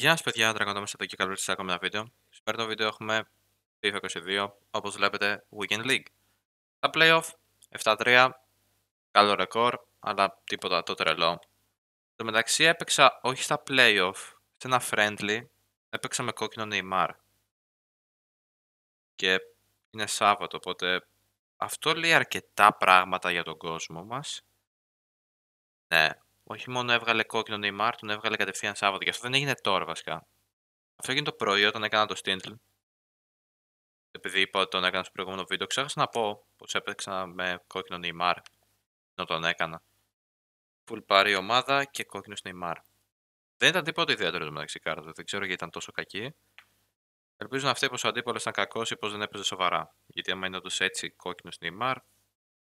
Γεια σας παιδιά, τραγωνόμαστε μέσα εδώ και καλώς ήρθατε ακόμα ένα βίντεο. Σήμερα το βίντεο έχουμε FIFA 22, όπως βλέπετε Weekend League. Τα playoff, 7-3, καλό ρεκόρ, αλλά τίποτα το τρελό. Στο μεταξύ έπαιξα όχι στα playoff, σε ένα friendly, έπαιξα με κόκκινο Neymar. Και είναι Σάββατο, οπότε αυτό λέει αρκετά πράγματα για τον κόσμο μας. Ναι, όχι μόνο έβγαλε κόκκινο Neymar, τον έβγαλε κατευθείαν Σάββατο. Και αυτό δεν έγινε τώρα βασικά. Αυτό έγινε το πρωί όταν έκανα το Stintl. Επειδή είπα ότι τον έκανα στο προηγούμενο βίντεο, ξέχασα να πω πως έπαιξα με κόκκινο Neymar. Ενώ τον έκανα. Full πάρει ομάδα και κόκκινος Neymar. Δεν ήταν τίποτα ιδιαίτερο το μεταξύ κάρτα. Δεν ξέρω γιατί ήταν τόσο κακή. Ελπίζω να φταίει πως ο αντίπολο ήταν κακός ή πως δεν έπαιζε σοβαρά. Γιατί άμα είναι όντως έτσι κόκκινος Neymar,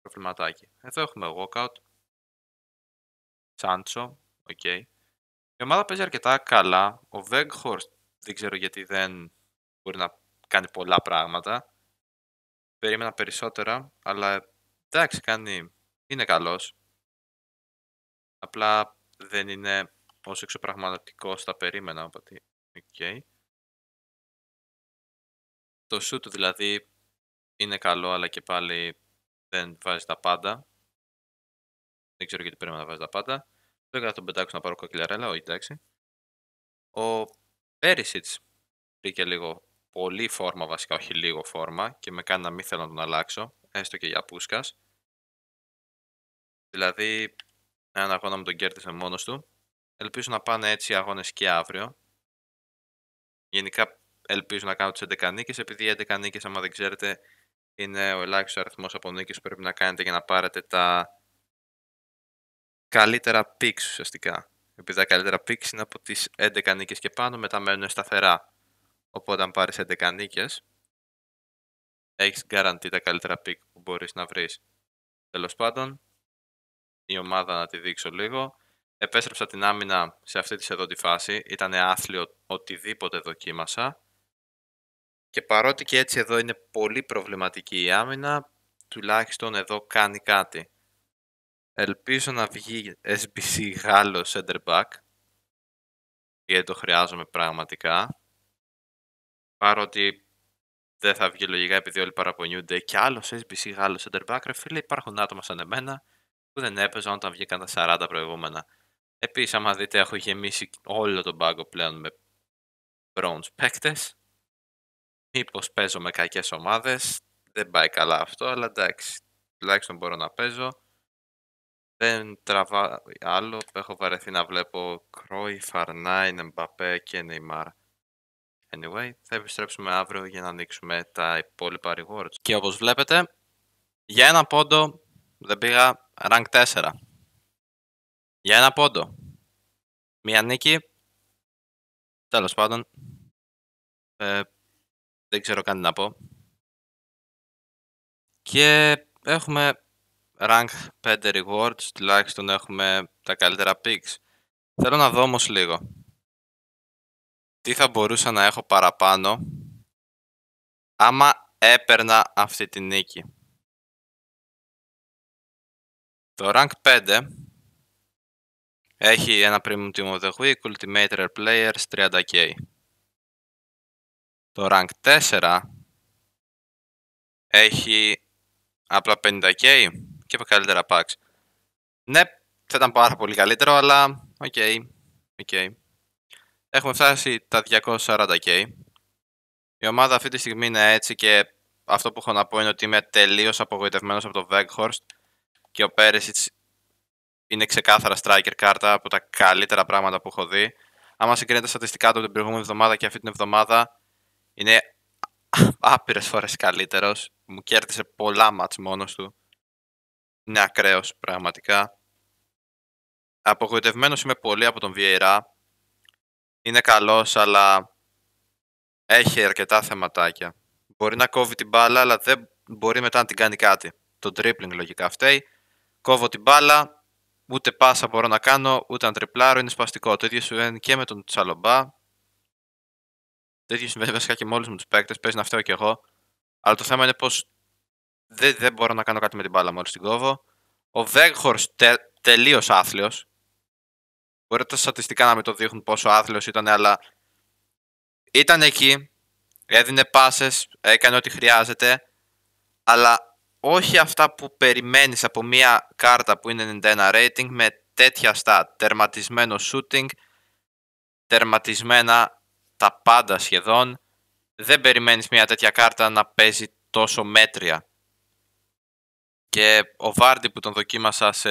προβληματάκι. Εδώ έχουμε walkout. Σάντσο, οκ. Η ομάδα παίζει αρκετά καλά. Ο Βέγχορστ δεν ξέρω γιατί δεν μπορεί να κάνει πολλά πράγματα. Περίμενα περισσότερα, αλλά εντάξει, κάνει... είναι καλός. Απλά δεν είναι όσο εξωπραγματικός τα περίμενα, οπότε... Okay. Το σου του δηλαδή είναι καλό, αλλά και πάλι δεν βάζει τα πάντα. Δεν ξέρω γιατί πρέπει να βάζει τα πάντα. Το θα τον πετάξω να πάρω κοκκιλαρέλα, όχι εντάξει. Ο Πέρισιτς βρήκε λίγο πολύ φόρμα βασικά, όχι λίγο φόρμα και με κάνει να μην θέλω να τον αλλάξω, έστω και για πούσκα. Δηλαδή, έναν αγώνα με τον κέρδισε μόνος του. Ελπίζω να πάνε έτσι οι αγώνες και αύριο. Γενικά ελπίζω να κάνω τις 11 νίκες, επειδή οι 11 νίκες, άμα δεν ξέρετε, είναι ο ελάχιστος αριθμός από νίκες που πρέπει να κάνετε για να πάρετε τα καλύτερα πίξ ουσιαστικά. Επειδή τα καλύτερα πίξ είναι από τις 11 νίκες και πάνω, μετά μένουν σταθερά. Οπότε αν πάρεις 11 νίκες, έχεις τα καλύτερα πίξ που μπορείς να βρεις. Τέλος πάντων, η ομάδα να τη δείξω λίγο. Επέστρεψα την άμυνα σε αυτή τη εδώ τη φάση. Ήταν άθλιο οτιδήποτε δοκίμασα. Και παρότι και έτσι εδώ είναι πολύ προβληματική η άμυνα, τουλάχιστον εδώ κάνει κάτι. Ελπίζω να βγει SBC Γάλλος center back. Γιατί το χρειάζομαι πραγματικά. Παρότι δεν θα βγει λογικά επειδή όλοι παραπονιούνται. Και άλλος SBC Γάλλος center back, ρε φίλε, υπάρχουν άτομα σαν εμένα που δεν έπαιζαν όταν βγήκαν τα 40 προηγούμενα. Επίσης, άμα δείτε, έχω γεμίσει όλο τον πάγκο πλέον με bronze παίκτες. Μήπως παίζω με κακές ομάδες. Δεν πάει καλά αυτό, αλλά εντάξει. Τουλάχιστον μπορώ να παίζω. Δεν τραβά άλλο. Έχω βαρεθεί να βλέπω Κρόι, Φαρνάιν, Μπάπε και Νεϊμάρ. Anyway, θα επιστρέψουμε αύριο για να ανοίξουμε τα υπόλοιπα rewards. Και όπως βλέπετε, για ένα πόντο δεν πήγα rank 4. Για ένα πόντο. Μία νίκη. Τέλος πάντων. Ε, δεν ξέρω καν τι να πω. Και έχουμε rank 5 rewards, τουλάχιστον έχουμε τα καλύτερα picks. Θέλω να δω όμως λίγο. Τι θα μπορούσα να έχω παραπάνω άμα έπαιρνα αυτή τη νίκη. Το rank 5 έχει ένα premium team of the week, ultimate rare players, 30k. Το rank 4 έχει απλά 50k και από καλύτερα packs. Ναι, θα ήταν πάρα πολύ καλύτερο, αλλά οκ. Okay, okay. Έχουμε φτάσει τα 240k. Η ομάδα αυτή τη στιγμή είναι έτσι και αυτό που έχω να πω είναι ότι είμαι τελείως απογοητευμένος από το Weghorst και ο Perisic... είναι ξεκάθαρα striker κάρτα από τα καλύτερα πράγματα που έχω δει. Άμα συγκρίνετε στατιστικά του την προηγούμενη εβδομάδα και αυτή την εβδομάδα, είναι άπειρες φορές καλύτερος. Μου κέρδισε πολλά μάτς μόνος του είναι ακραίος πραγματικά. Απογοητευμένος είμαι πολύ από τον Βιερά. Είναι καλός, αλλά έχει αρκετά θεματάκια. Μπορεί να κόβει την μπάλα, αλλά δεν μπορεί μετά να την κάνει κάτι. Το dribbling λογικά φταίει. Κόβω την μπάλα, ούτε πάσα μπορώ να κάνω, ούτε να τριπλάρω. Είναι σπαστικό. Το ίδιο συμβαίνει και με τον Τσαλομπά. Το ίδιο συμβαίνει βασικά και με όλους τους παίκτες. Παίζει να φταίω κι εγώ. Αλλά το θέμα είναι πως δεν, δεν μπορώ να κάνω κάτι με την μπάλα μόλις την κόβω. Ο Βέγχορς τε, τελείως άθλιος. Μπορεί τα στατιστικά να με το δείχνουν πόσο άθλιος ήταν, αλλά ήταν εκεί, έδινε πάσες, έκανε ό,τι χρειάζεται, αλλά όχι αυτά που περιμένεις από μια κάρτα που είναι 91 rating με τέτοια στα τερματισμένο shooting, τερματισμένα τα πάντα σχεδόν. Δεν περιμένεις μια τέτοια κάρτα να παίζει τόσο μέτρια. Και ο Βάρντι που τον δοκίμασα σε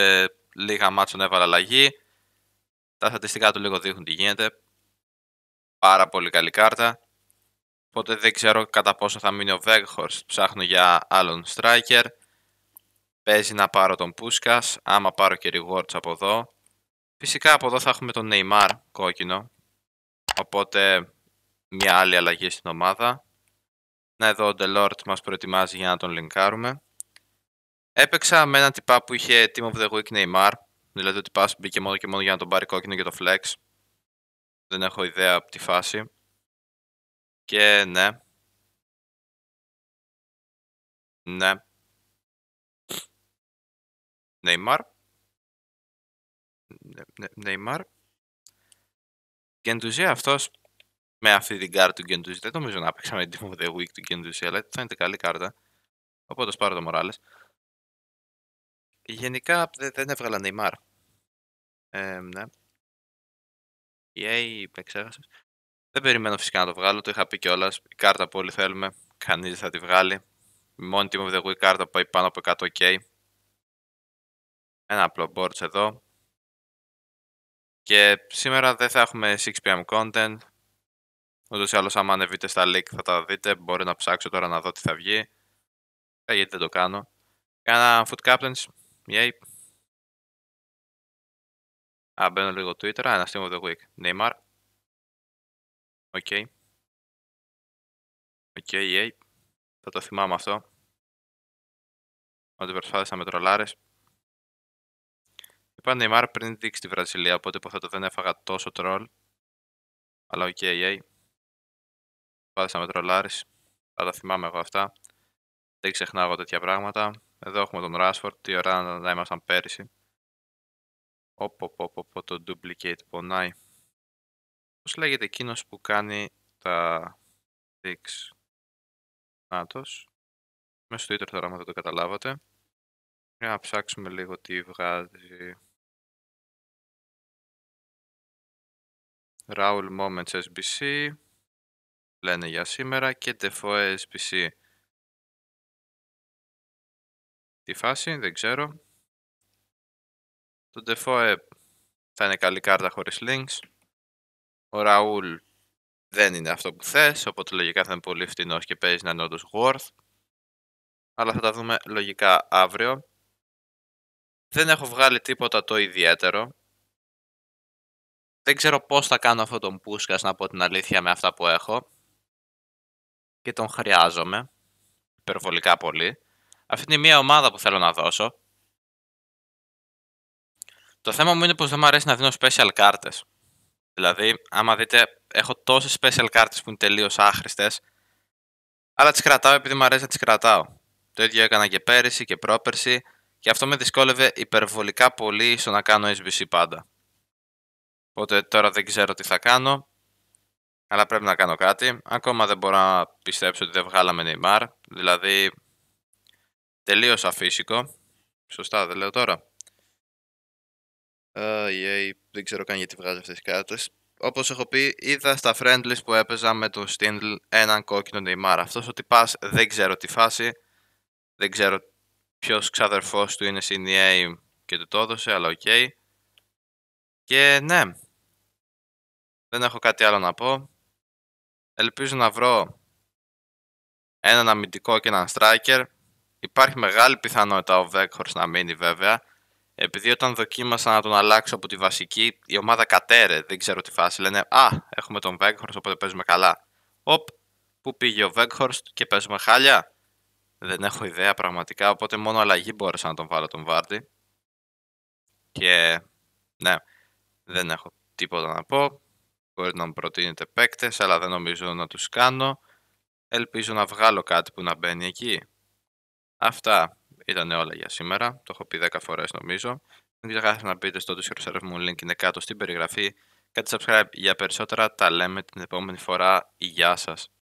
λίγα μάτσον έβαλε αλλαγή. Τα στατιστικά του λίγο δείχνουν τι γίνεται. Πάρα πολύ καλή κάρτα. Οπότε δεν ξέρω κατά πόσο θα μείνει ο Βέγχορς. Ψάχνω για άλλον striker. Παίζει να πάρω τον Πούσκας. Άμα πάρω και rewards από εδώ. Φυσικά από εδώ θα έχουμε τον Νέιμαρ κόκκινο. Οπότε μια άλλη αλλαγή στην ομάδα. Να εδώ ο Delort μας προετοιμάζει για να τον λινκάρουμε. Έπαιξα με έναν τυπά που είχε Team of the Week Neymar. Δηλαδή ο τυπάς μπήκε μόνο και μόνο για να τον πάρει κόκκινο και το flex. Δεν έχω ιδέα από τη φάση. Και ναι. Ναι. Neymar. Ναι, ναι, Neymar. Γκεντουζή αυτός με αυτή την κάρτα του Γκεντουζή. Δεν νομίζω να παίξαμε την Team of the Week του Γκεντουζή, αλλά θα είναι καλή κάρτα. Οπότε σπάρω το μοράλες. Γενικά δεν έβγαλα Neymar. Ε, ναι. Η A με Δεν περιμένω φυσικά να το βγάλω, το είχα πει κιόλας. Η κάρτα που όλοι θέλουμε, κανείς δεν θα τη βγάλει. Η μόνη Team of the Week κάρτα που πάει πάνω από 100k. Ένα απλό boards εδώ. Και σήμερα δεν θα έχουμε 6pm content. Ούτως ή άλλως, άμα ανεβείτε στα link θα τα δείτε. μπορεί να ψάξω τώρα να δω τι θα βγει. Ε, γιατί δεν το κάνω. Κάνα Food Captains. Α, μπαίνω λίγο Twitter, ένα a of the Week Neymar. Οκ Οκ, Θα το θυμάμαι αυτό. Ότι προσπάθησα με τρολάρες. Είπα Neymar πριν δείξει τη Βραζιλία, οπότε υποθέτω δεν έφαγα τόσο τρολ. Αλλά οκ, okay, yay. Προσπάθησα με τρολάρες. Θα τα θυμάμαι εγώ αυτά. Δεν ξεχνάω τέτοια πράγματα. Εδώ έχουμε τον Rashford, τι ώρα να ήμασταν πέρυσι. Όπο, όπο, όπο, το duplicate πονάει. Πώς λέγεται εκείνος που κάνει τα sticks. Νάτος. Μέσα στο Twitter τώρα, δεν το καταλάβατε. Για να ψάξουμε λίγο τι βγάζει. Raul Moments SBC. Λένε για σήμερα και Defoe SBC τη φάση, δεν ξέρω. Το Defoe θα είναι καλή κάρτα χωρίς links. Ο Ραούλ δεν είναι αυτό που θες, οπότε λογικά θα είναι πολύ φτηνός και παίζει να είναι όντως worth. Αλλά θα τα δούμε λογικά αύριο. Δεν έχω βγάλει τίποτα το ιδιαίτερο. Δεν ξέρω πώς θα κάνω Αυτό τον Πούσκας, να πω την αλήθεια, με αυτά που έχω. Και τον χρειάζομαι. Υπερβολικά πολύ. Αυτή είναι μια ομάδα που θέλω να δώσω. Το θέμα μου είναι πως δεν μου αρέσει να δίνω special κάρτες. Δηλαδή, άμα δείτε, έχω τόσες special κάρτες που είναι τελείως άχρηστες, αλλά τις κρατάω επειδή μου αρέσει να τις κρατάω. Το ίδιο έκανα και πέρυσι και πρόπερσι και αυτό με δυσκόλευε υπερβολικά πολύ στο να κάνω SBC πάντα. Οπότε τώρα δεν ξέρω τι θα κάνω, αλλά πρέπει να κάνω κάτι. Ακόμα δεν μπορώ να πιστέψω ότι δεν βγάλαμε Neymar, δηλαδή Τελείως αφύσικο. Σωστά, δεν λέω τώρα. Uh, yay. Δεν ξέρω καν γιατί βγάζει αυτές τις κάρτες. Όπως έχω πει, είδα στα friendlies που έπαιζα με τον Stindl έναν κόκκινο Neymar. Αυτός οτι πας δεν ξέρω τι φάση. Δεν ξέρω ποιος ξαδερφός του είναι στην EA και του το έδωσε, αλλά οκ. Okay. Και ναι, δεν έχω κάτι άλλο να πω. Ελπίζω να βρω έναν αμυντικό και έναν striker Υπάρχει μεγάλη πιθανότητα ο Βέκχορς να μείνει βέβαια, επειδή όταν δοκίμασα να τον αλλάξω από τη βασική, η ομάδα κατέρε, δεν ξέρω τι φάση. Λένε Α, έχουμε τον Βέκχορς οπότε παίζουμε καλά. Οπ, πού πήγε ο Βέκχορς και παίζουμε χάλια. Δεν έχω ιδέα πραγματικά, οπότε μόνο αλλαγή μπόρεσα να τον βάλω τον Βάρντι. Και ναι, δεν έχω τίποτα να πω. Μπορεί να μου προτείνετε παίκτες, αλλά δεν νομίζω να τους κάνω. Ελπίζω να βγάλω κάτι που να μπαίνει εκεί. Αυτά ήταν όλα για σήμερα. Το έχω πει 10 φορές νομίζω. Μην ξεχάσετε να μπείτε στο Discord μου. Link είναι κάτω στην περιγραφή. Κάντε subscribe για περισσότερα. Τα λέμε την επόμενη φορά. Γεια σας.